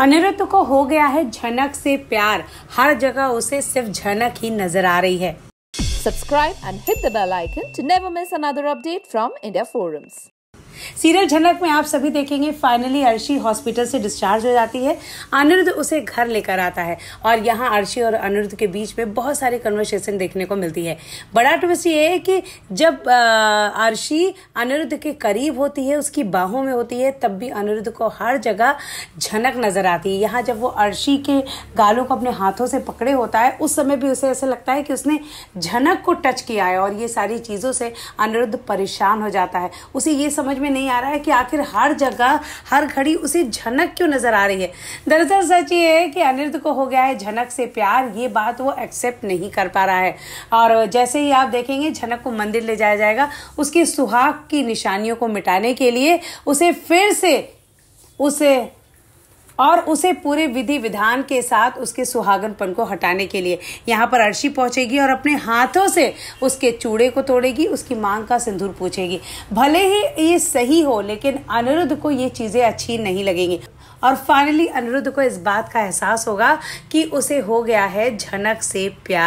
अनिरुद्ध को हो गया है झनक से प्यार हर जगह उसे सिर्फ झनक ही नजर आ रही है subscribe and hit the bell icon to never miss another update from India Forums serial Jhanak में आप सभी देखेंगे फाइनली अर्शी हॉस्पिटल से डिस्चार्ज हो जाती है अनिरुद्ध उसे घर लेकर आता है और यहाँ अर्शी और अनिरुद्ध के बीच में बहुत सारी कन्वर्सेशन देखने को मिलती है बड़ा ट्विस्ट ये है कि जब अर्शी अनिरुद्ध के करीब होती है उसकी बाहों में होती है तब भी अनिरुद्ध को हर जगह झनक नजर आती है यहाँ जब वो अर्शी के गालों को अपने हाथों से पकड़े होता है उस समय भी उसे ऐसा लगता है कि उसने झनक को टच किया है और ये सारी चीज़ों से अनिरुद्ध परेशान हो जाता है उसे ये समझ में में नहीं आ रहा है कि आखिर हर जगह हर घड़ी उसे झनक क्यों नज़र आ रही है दरअसल सच ये है कि अनिरुद्ध को हो गया है झनक से प्यार ये बात वो एक्सेप्ट नहीं कर पा रहा है और जैसे ही आप देखेंगे झनक को मंदिर ले जाया जाएगा उसकी सुहाग की निशानियों को मिटाने के लिए उसे फिर से उसे और उसे पूरे विधि विधान के साथ उसके सुहागनपन को हटाने के लिए यहाँ पर अर्शी पहुँचेगी और अपने हाथों से उसके चूड़े को तोड़ेगी उसकी मांग का सिंदूर पूछेगी भले ही ये सही हो लेकिन अनिरुद्ध को ये चीज़ें अच्छी नहीं लगेंगी और फाइनली अनिरुद्ध को इस बात का एहसास होगा कि उसे हो गया है झनक से प्यार